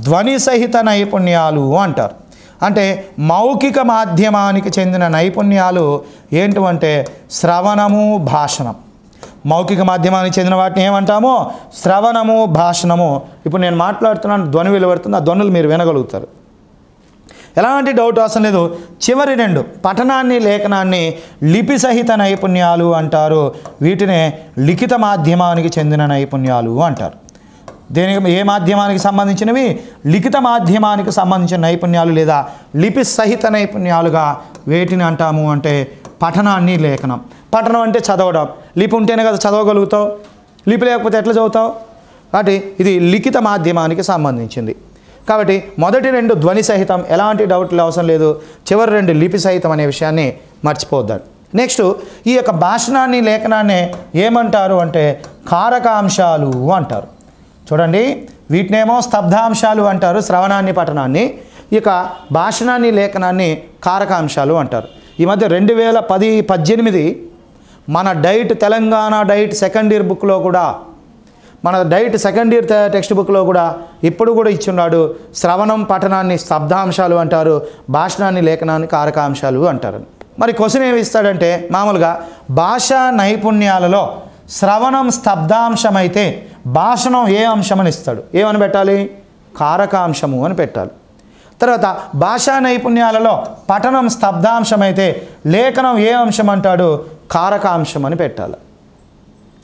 ధ్వని సహిత నైపుణ్యాలు అంటారు అంటే మౌఖిక మాధ్యమానికి చెందిన నైపుణ్యాలు ఏంటంటే శ్రవణము భాషణం మౌఖిక మాధ్యమానికి చెందిన వాటిని ఏమంటామో శ్రవణము భాషణము ఇప్పుడు నేను మాట్లాడుతున్నాను ధ్వని వెలువడుతుంది ఆ ధ్వనులు మీరు వినగలుగుతారు ఎలాంటి డౌట్ అవసరం లేదు చివరి రెండు పఠనాన్ని లేఖనాన్ని లిపి సహిత నైపుణ్యాలు అంటారు వీటినే లిఖిత మాధ్యమానికి చెందిన నైపుణ్యాలు అంటారు దేనికి ఏ మాధ్యమానికి సంబంధించినవి లిఖిత మాధ్యమానికి సంబంధించిన నైపుణ్యాలు లేదా లిపి సహిత నైపుణ్యాలుగా వేటిని అంటాము అంటే పఠనాన్ని లేఖనం పఠనం అంటే చదవడం లిపి ఉంటేనే కదా చదవగలుగుతావు లిపి లేకపోతే ఎట్లా చదువుతావు కాబట్టి ఇది లిఖిత మాధ్యమానికి సంబంధించింది కాబట్టి మొదటి రెండు ధ్వని సహితం ఎలాంటి డౌట్లు అవసరం లేదు చివరి రెండు లిపి సహితం అనే విషయాన్ని మర్చిపోద్దాం నెక్స్ట్ ఈ యొక్క భాషణాన్ని లేఖనాన్ని ఏమంటారు అంటే కారకాంశాలు అంటారు చూడండి వీటినేమో స్తబ్ధాంశాలు అంటారు శ్రవణాన్ని పఠనాన్ని ఇక భాషణాన్ని లేఖనాన్ని కారకాంశాలు అంటారు ఈ మధ్య రెండు వేల పది పద్దెనిమిది మన DIET Telangana DIET second year బుక్లో కూడా మన డైట్ సెకండ్ ఇయర్ టెక్స్ట్ బుక్లో కూడా ఇప్పుడు కూడా ఇచ్చున్నాడు శ్రవణం పఠనాన్ని స్తబ్దాంశాలు అంటారు భాషణాన్ని లేఖనాన్ని కారకాంశాలు అంటారు మరి క్వశ్చన్ ఏమి ఇస్తాడంటే మామూలుగా భాషా నైపుణ్యాలలో శ్రవణం స్తబ్దాంశమైతే భాషణం ఏ అంశమని ఇస్తాడు ఏమని పెట్టాలి కారకాంశము అని పెట్టాలి తర్వాత భాషా నైపుణ్యాలలో పఠనం స్తబ్దాంశం అయితే లేఖనం ఏ అంశం అంటాడు కారకాంశం అని పెట్టాలి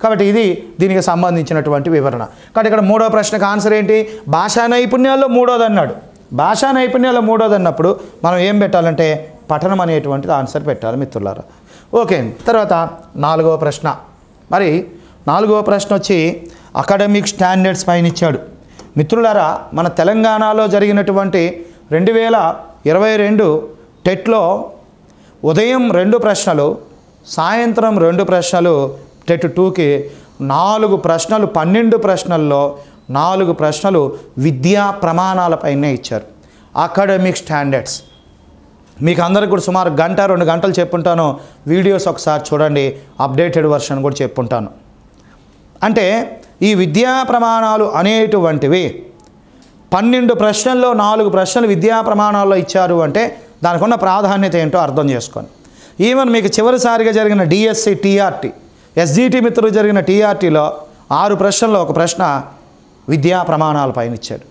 కాబట్టి ఇది దీనికి సంబంధించినటువంటి వివరణ కాబట్టి ఇక్కడ మూడో ప్రశ్నకు ఆన్సర్ ఏంటి భాషా నైపుణ్యాల్లో మూడోది అన్నాడు భాషా నైపుణ్యాల్లో మూడోది అన్నప్పుడు మనం ఏం పెట్టాలంటే పఠనం అనేటువంటిది ఆన్సర్ పెట్టాలి మిత్రులారా ఓకే తర్వాత నాలుగో ప్రశ్న మరి నాలుగో ప్రశ్న వచ్చి అకాడమిక్ స్టాండర్డ్స్ పైన ఇచ్చాడు మిత్రులారా మన తెలంగాణలో జరిగినటువంటి రెండు వేల ఇరవై రెండు టెట్లో ఉదయం రెండు ప్రశ్నలు సాయంత్రం రెండు ప్రశ్నలు టెట్ టూకి నాలుగు ప్రశ్నలు పన్నెండు ప్రశ్నల్లో నాలుగు ప్రశ్నలు విద్యా ప్రమాణాలపైనే ఇచ్చారు అకాడమిక్ స్టాండర్డ్స్ మీకు అందరికి కూడా సుమారు గంట రెండు గంటలు చెప్పుంటాను వీడియోస్ ఒకసారి చూడండి అప్డేటెడ్ వర్షన్ కూడా చెప్పుంటాను అంటే ఈ విద్యా ప్రమాణాలు అనేటువంటివి పన్నెండు ప్రశ్నల్లో నాలుగు ప్రశ్నలు విద్యా ప్రమాణాల్లో ఇచ్చారు అంటే దానికి ఉన్న ప్రాధాన్యత ఏంటో అర్థం చేసుకొని ఈవెన్ మీకు చివరిసారిగా జరిగిన డిఎస్సి టీఆర్టీ ఎస్జిటి మిత్రులు జరిగిన టీఆర్టీలో ఆరు ప్రశ్నల్లో ఒక ప్రశ్న విద్యా ప్రమాణాల పైన ఇచ్చాడు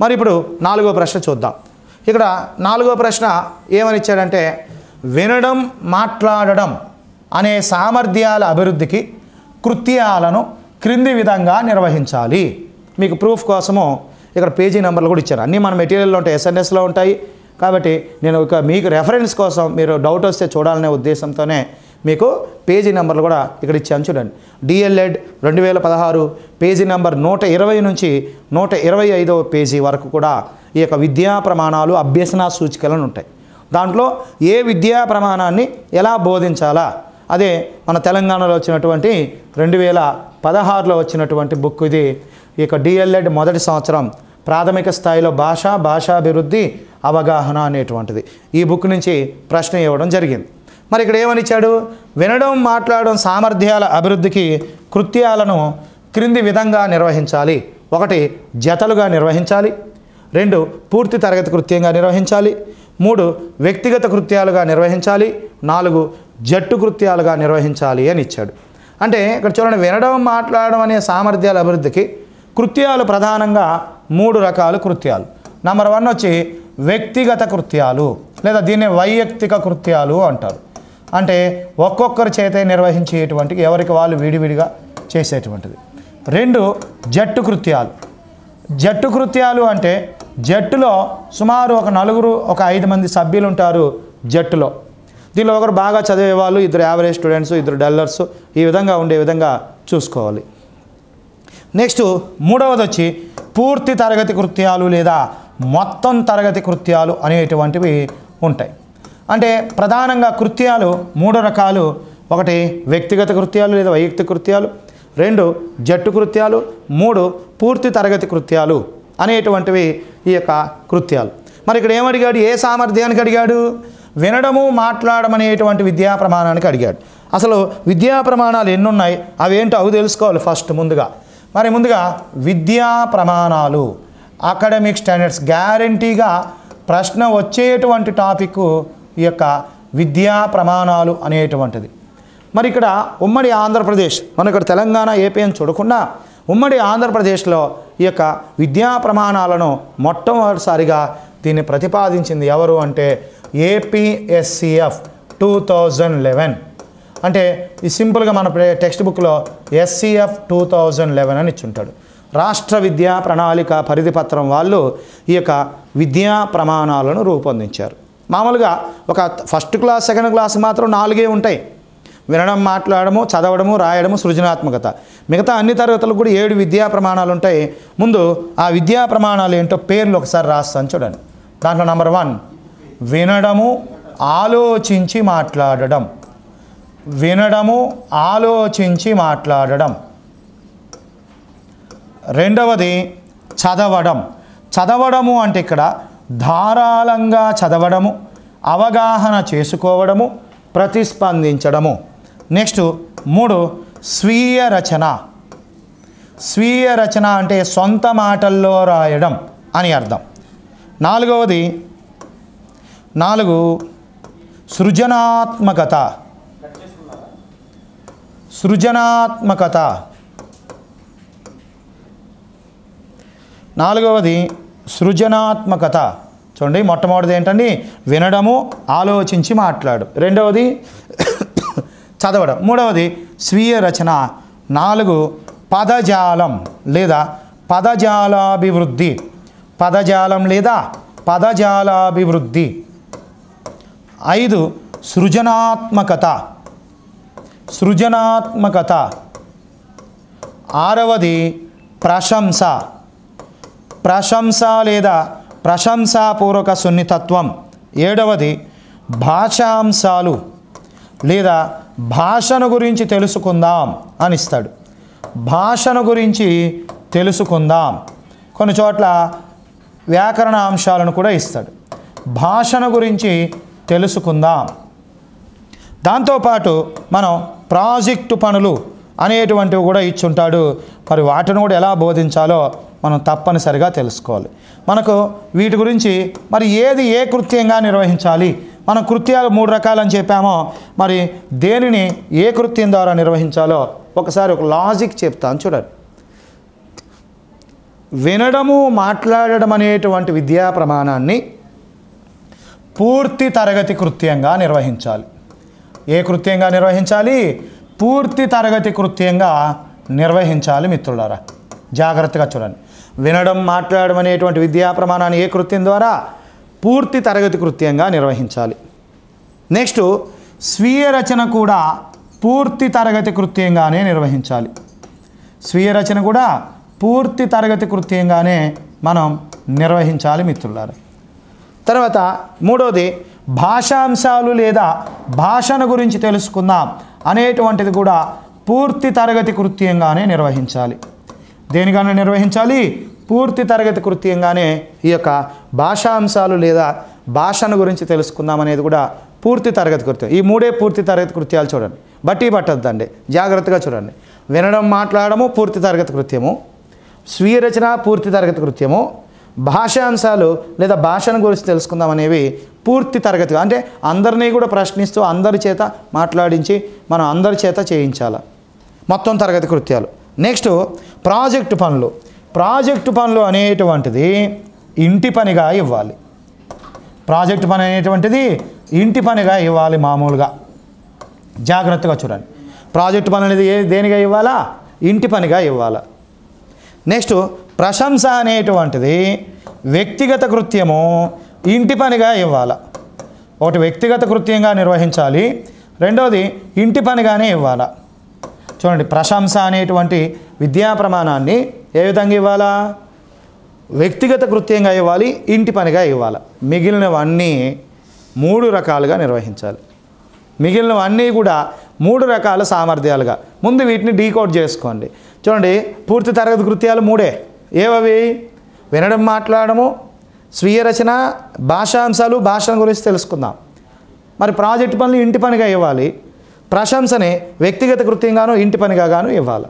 మరి ఇప్పుడు నాలుగో ప్రశ్న చూద్దాం ఇక్కడ నాలుగో ప్రశ్న ఏమని ఇచ్చాడంటే వినడం మాట్లాడడం అనే సామర్థ్యాల అభివృద్ధికి కృత్యాలను క్రింది విధంగా నిర్వహించాలి మీకు ప్రూఫ్ కోసము ఇక్కడ పేజీ నెంబర్లు కూడా ఇచ్చారు అన్నీ మన మెటీరియల్లో ఉంటాయి ఎస్ఎన్ఎస్లో ఉంటాయి కాబట్టి నేను ఇక మీకు రెఫరెన్స్ కోసం మీరు డౌట్ వస్తే చూడాలనే ఉద్దేశంతోనే మీకు పేజీ నెంబర్లు కూడా ఇక్కడ ఇచ్చాను చూడండి డిఎల్ఎడ్ రెండు వేల పదహారు పేజీ నెంబర్ నూట ఇరవై నుంచి నూట ఇరవై ఐదవ పేజీ వరకు కూడా ఈ యొక్క విద్యా ప్రమాణాలు అభ్యసన సూచికలను ఉంటాయి దాంట్లో ఏ విద్యా ప్రమాణాన్ని ఎలా బోధించాలా అదే మన తెలంగాణలో వచ్చినటువంటి రెండు వేల పదహారులో వచ్చినటువంటి బుక్ ఇది ఈ యొక్క డిఎల్ఎడ్ మొదటి సంవత్సరం ప్రాథమిక స్థాయిలో భాష భాషాభివృద్ధి అవగాహన అనేటువంటిది ఈ బుక్ నుంచి ప్రశ్న ఇవ్వడం జరిగింది మరి ఇక్కడ ఏమనిచ్చాడు వినడం మాట్లాడడం సామర్థ్యాల అభివృద్ధికి కృత్యాలను క్రింది విధంగా నిర్వహించాలి ఒకటి జతలుగా నిర్వహించాలి రెండు పూర్తి తరగతి కృత్యంగా నిర్వహించాలి మూడు వ్యక్తిగత కృత్యాలుగా నిర్వహించాలి నాలుగు జట్టు కృత్యాలుగా నిర్వహించాలి అని ఇచ్చాడు అంటే ఇక్కడ చూడండి వినడం మాట్లాడడం అనే సామర్థ్యాల అభివృద్ధికి కృత్యాలు ప్రధానంగా మూడు రకాల కృత్యాలు నెంబర్ వన్ వచ్చి వ్యక్తిగత కృత్యాలు లేదా దీన్ని వైయక్తిక కృత్యాలు అంటారు అంటే ఒక్కొక్కరి చేత నిర్వహించేటువంటి ఎవరికి వాళ్ళు విడివిడిగా చేసేటువంటిది రెండు జట్టు కృత్యాలు జట్టు కృత్యాలు అంటే జట్టులో సుమారు ఒక నలుగురు ఒక ఐదు మంది సభ్యులు ఉంటారు జట్టులో దీనిలో ఒకరు బాగా చదివేవాళ్ళు ఇద్దరు యావరేజ్ స్టూడెంట్స్ ఇద్దరు డల్లర్స్ ఈ విధంగా ఉండే విధంగా చూసుకోవాలి నెక్స్ట్ మూడవది వచ్చి పూర్తి తరగతి కృత్యాలు లేదా మొత్తం తరగతి కృత్యాలు అనేటువంటివి ఉంటాయి అంటే ప్రధానంగా కృత్యాలు మూడు రకాలు ఒకటి వ్యక్తిగత కృత్యాలు లేదా వైయక్తిక కృత్యాలు రెండు జట్టు కృత్యాలు మూడు పూర్తి తరగతి కృత్యాలు అనేటువంటివి ఈ యొక్క కృత్యాలు మరి ఇక్కడ ఏమడిగాడు ఏ సామర్థ్యానికి అడిగాడు వినడము మాట్లాడమనేటువంటి విద్యా ప్రమాణానికి అడిగాడు అసలు విద్యా ప్రమాణాలు ఎన్నున్నాయి అవేంటో అవి తెలుసుకోవాలి ఫస్ట్ ముందుగా మరి ముందుగా విద్యా ప్రమాణాలు అకాడమిక్ స్టాండర్డ్స్ గ్యారంటీగా ప్రశ్న వచ్చేటువంటి టాపిక్ ఈ యొక్క విద్యా ప్రమాణాలు అనేటువంటిది మరి ఇక్కడ ఉమ్మడి ఆంధ్రప్రదేశ్ మనం ఇక్కడ తెలంగాణ ఏపీ అని చూడకుండా ఉమ్మడి ఆంధ్రప్రదేశ్లో ఈ యొక్క విద్యా ప్రమాణాలను మొట్టమొదటిసారిగా దీన్ని ప్రతిపాదించింది ఎవరు అంటే ఏపీఎస్సిఎఫ్ టూ థౌజండ్ లెవెన్ అంటే ఈ సింపుల్గా మన టెక్స్ట్ బుక్లో ఎస్సీఎఫ్ టూ థౌజండ్ లెవెన్ అని ఇచ్చుంటాడు రాష్ట్ర విద్యా ప్రణాళిక పరిధి పత్రం వాళ్ళు ఈ యొక్క విద్యా ప్రమాణాలను రూపొందించారు మామూలుగా ఒక ఫస్ట్ క్లాస్ సెకండ్ క్లాస్ మాత్రం నాలుగే ఉంటాయి వినడం మాట్లాడము చదవడము రాయడము సృజనాత్మకత మిగతా అన్ని తరగతులకు కూడా ఏడు విద్యా ప్రమాణాలు ఉంటాయి ముందు ఆ విద్యా ప్రమాణాలు ఏంటో పేర్లు ఒకసారి రాస్తాను చూడండి దాంట్లో నంబర్ వన్ వినడము ఆలోచించి మాట్లాడడం వినడము ఆలోచించి మాట్లాడడం రెండవది చదవడం చదవడము అంటే ఇక్కడ ధారాళంగా చదవడము అవగాహన చేసుకోవడము ప్రతిస్పందించడము నెక్స్ట్ మూడు స్వీయ రచన స్వీయ రచన అంటే సొంత మాటల్లో రాయడం అని అర్థం నాలుగవది నాలుగు సృజనాత్మకత సృజనాత్మకత నాలుగవది సృజనాత్మకత చూడండి మొట్టమొదటిది ఏంటండి వినడము ఆలోచించి మాట్లాడు రెండవది చదవడం మూడవది స్వీయ రచన నాలుగు పదజాలం లేదా పదజాలాభివృద్ధి పదజాలం లేదా పదజాలాభివృద్ధి ఐదు సృజనాత్మకత సృజనాత్మకత ఆరవది ప్రశంస ప్రశంస లేదా ప్రశంసాపూర్వక సున్నితత్వం ఏడవది భాషాంశాలు లేదా భాషను గురించి తెలుసుకుందాం అనిస్తాడు భాషను గురించి తెలుసుకుందాం కొన్ని చోట్ల వ్యాకరణ అంశాలను కూడా ఇస్తాడు భాషను గురించి తెలుసుకుందాం దాంతోపాటు మనం ప్రాజెక్టు పనులు అనేటువంటివి కూడా ఇచ్చుంటాడు మరి వాటిని కూడా ఎలా బోధించాలో మనం తప్పనిసరిగా తెలుసుకోవాలి మనకు వీటి గురించి మరి ఏది ఏ కృత్యంగా నిర్వహించాలి మనం కృత్యాలు మూడు రకాలని చెప్పామో మరి దేనిని ఏ కృత్యం ద్వారా నిర్వహించాలో ఒకసారి ఒక లాజిక్ చెప్తాను చూడండి వినడము మాట్లాడడం అనేటువంటి విద్యా ప్రమాణాన్ని పూర్తి తరగతి కృత్యంగా నిర్వహించాలి ఏ కృత్యంగా నిర్వహించాలి పూర్తి తరగతి కృత్యంగా నిర్వహించాలి మిత్రులారా జాగ్రత్తగా చూడండి వినడం మాట్లాడడం అనేటువంటి విద్యా ప్రమాణాన్ని ఏ కృత్యం ద్వారా పూర్తి తరగతి కృత్యంగా నిర్వహించాలి నెక్స్ట్ స్వీయ రచన కూడా పూర్తి తరగతి కృత్యంగానే నిర్వహించాలి స్వీయ రచన కూడా పూర్తి తరగతి కృత్యంగానే మనం నిర్వహించాలి మిత్రులారా తర్వాత మూడోది భాషాంశాలు లేదా భాషను గురించి తెలుసుకుందాం అనేటువంటిది కూడా పూర్తి తరగతి కృత్యంగానే నిర్వహించాలి దేనిగానే నిర్వహించాలి పూర్తి తరగతి కృత్యంగానే ఈ యొక్క భాషాంశాలు లేదా భాషను గురించి తెలుసుకుందాం అనేది కూడా పూర్తి తరగతి కృత్యం ఈ మూడే పూర్తి తరగతి కృత్యాలు చూడండి బట్టి పట్టద్దండి జాగ్రత్తగా చూడండి వినడం మాట్లాడము పూర్తి తరగతి కృత్యము స్వీయరచన పూర్తి తరగతి కృత్యము భాషాంశాలు లేదా భాషను గురించి తెలుసుకుందాం అనేవి పూర్తి తరగతిగా అంటే అందరినీ కూడా ప్రశ్నిస్తూ అందరి చేత మాట్లాడించి మనం అందరి చేత చేయించాలి మొత్తం తరగతి కృత్యాలు నెక్స్ట్ ప్రాజెక్టు పనులు ప్రాజెక్టు పనులు అనేటువంటిది ఇంటి పనిగా ఇవ్వాలి ప్రాజెక్టు పని అనేటువంటిది ఇంటి పనిగా ఇవ్వాలి మామూలుగా జాగ్రత్తగా చూడండి ప్రాజెక్టు పని అనేది దేనిగా ఇవ్వాలా ఇంటి పనిగా ఇవ్వాలా నెక్స్ట్ ప్రశంస అనేటువంటిది వ్యక్తిగత కృత్యము ఇంటి పనిగా ఇవ్వాలి ఒకటి వ్యక్తిగత కృత్యంగా నిర్వహించాలి రెండవది ఇంటి పనిగానే ఇవ్వాలి చూడండి ప్రశంస అనేటువంటి విద్యా ప్రమాణాన్ని ఏ విధంగా ఇవ్వాలా వ్యక్తిగత కృత్యంగా ఇవ్వాలి ఇంటి పనిగా ఇవ్వాలి మిగిలినవన్నీ మూడు రకాలుగా నిర్వహించాలి మిగిలినవన్నీ కూడా మూడు రకాల సామర్థ్యాలుగా ముందు వీటిని డీకోడ్ చేసుకోండి చూడండి పూర్తి తరగతి కృత్యాలు మూడే ఏవవి వినడం మాట్లాడము స్వీయ రచన భాషాంశాలు భాషల గురించి తెలుసుకుందాం మరి ప్రాజెక్ట్ పనులు ఇంటి పనిగా ఇవ్వాలి ప్రశంసనే వ్యక్తిగత కృత్యంగాను ఇంటి పనిగా గాను ఇవ్వాలి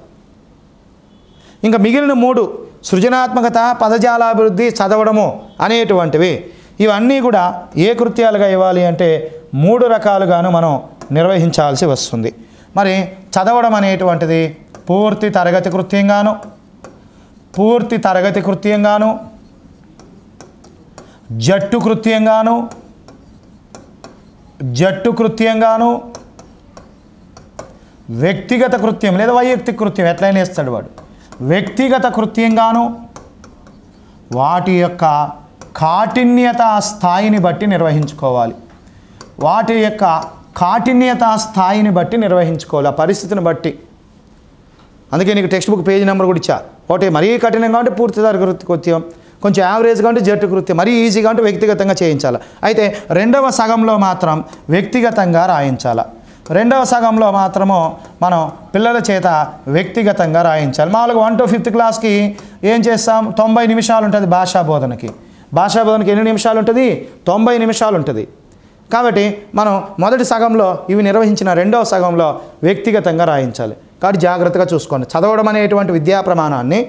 ఇంకా మిగిలిన మూడు సృజనాత్మకత పదజాలాభివృద్ధి చదవడము అనేటువంటివి ఇవన్నీ కూడా ఏ కృత్యాలుగా ఇవ్వాలి అంటే మూడు రకాలుగాను మనం నిర్వహించాల్సి వస్తుంది మరి చదవడం అనేటువంటిది పూర్తి తరగతి కృత్యంగాను పూర్తి తరగతి కృత్యంగాను జట్టు కృత్యంగాను జట్టు కృత్యంగాను వ్యక్తిగత కృత్యం లేదా వైయక్తిక కృత్యం ఎట్లయినా ఇస్తాడు వాడు వ్యక్తిగత కృత్యంగాను వాటి యొక్క కాఠిన్యత స్థాయిని బట్టి నిర్వహించుకోవాలి వాటి యొక్క కాఠిన్యత స్థాయిని బట్టి నిర్వహించుకోవాలి ఆ పరిస్థితిని బట్టి అందుకే నీకు టెక్స్ట్ బుక్ పేజీ నెంబర్ కూడా ఇచ్చారు ఒకటి మరీ కఠినంగా ఉంటే పూర్తిదారు కృత్యం కొంచెం యావరేజ్గా ఉంటే జట్టు కృత్యం మరీ ఈజీగా ఉంటే వ్యక్తిగతంగా చేయించాలి అయితే రెండవ సగంలో మాత్రం వ్యక్తిగతంగా రాయించాలి రెండవ సగంలో మాత్రము మనం పిల్లల చేత వ్యక్తిగతంగా రాయించాలి మామూలుగా వన్ టు ఫిఫ్త్ క్లాస్కి ఏం చేస్తాం తొంభై నిమిషాలు ఉంటుంది భాషా బోధనకి భాషా బోధనకి ఎన్ని నిమిషాలు ఉంటుంది తొంభై నిమిషాలు ఉంటుంది కాబట్టి మనం మొదటి సగంలో ఇవి నిర్వహించిన రెండవ సగంలో వ్యక్తిగతంగా రాయించాలి కాబట్టి జాగ్రత్తగా చూసుకోండి చదవడం అనేటువంటి విద్యా ప్రమాణాన్ని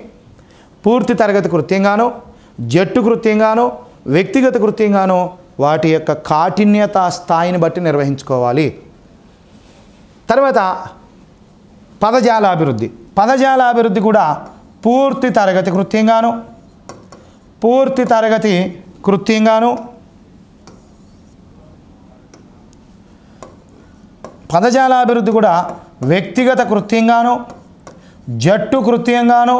పూర్తి తరగతి కృత్యంగాను జట్టు కృత్యంగాను వ్యక్తిగత కృత్యంగాను వాటి యొక్క కాఠిన్యత స్థాయిని బట్టి నిర్వహించుకోవాలి తర్వాత పదజాల అభివృద్ధి పదజాల అభివృద్ధి కూడా పూర్తి తరగతి కృత్యంగాను పూర్తి తరగతి కృత్యంగాను పదజాల అభివృద్ధి కూడా వ్యక్తిగత కృత్యంగాను జట్టు కృత్యంగాను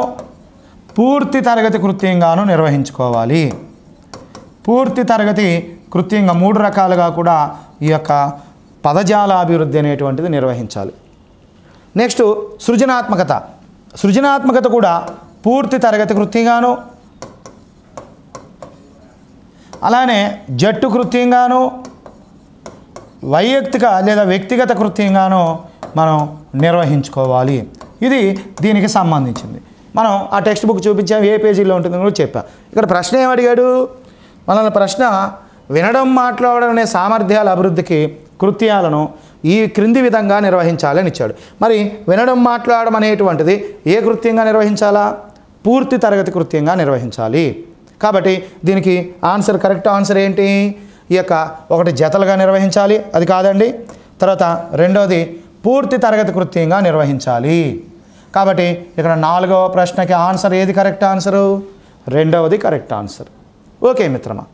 పూర్తి తరగతి కృత్యంగాను నిర్వహించుకోవాలి పూర్తి తరగతి కృత్యంగా మూడు రకాలుగా కూడా ఈ యొక్క పదజాల అభివృద్ధి అనేటువంటిది నిర్వహించాలి నెక్స్ట్ సృజనాత్మకత సృజనాత్మకత కూడా పూర్తి తరగతి కృత్యంగాను అలానే జట్టు కృత్యంగాను వైయక్తిక లేదా వ్యక్తిగత కృత్యంగానో మనం నిర్వహించుకోవాలి ఇది దీనికి సంబంధించింది మనం ఆ టెక్స్ట్ బుక్ చూపించాం ఏ పేజీలో ఉంటుందో కూడా చెప్పాం ఇక్కడ ప్రశ్న ఏమడిగాడు మనల్ని ప్రశ్న వినడం మాట్లాడడం అనే సామర్థ్యాల అభివృద్ధికి కృత్యాలను ఈ క్రింది విధంగా నిర్వహించాలని ఇచ్చాడు మరి వినడం మాట్లాడడం అనేటువంటిది ఏ కృత్యంగా నిర్వహించాలా పూర్తి తరగతి కృత్యంగా నిర్వహించాలి కాబట్టి దీనికి ఆన్సర్ కరెక్ట్ ఆన్సర్ ఏంటి ఈ యొక్క ఒకటి జతలుగా నిర్వహించాలి అది కాదండి తర్వాత రెండోది పూర్తి తరగతి కృత్యంగా నిర్వహించాలి కాబట్టి ఇక్కడ నాలుగవ ప్రశ్నకి ఆన్సర్ ఏది కరెక్ట్ ఆన్సరు రెండవది కరెక్ట్ ఆన్సర్ ఓకే మిత్రమా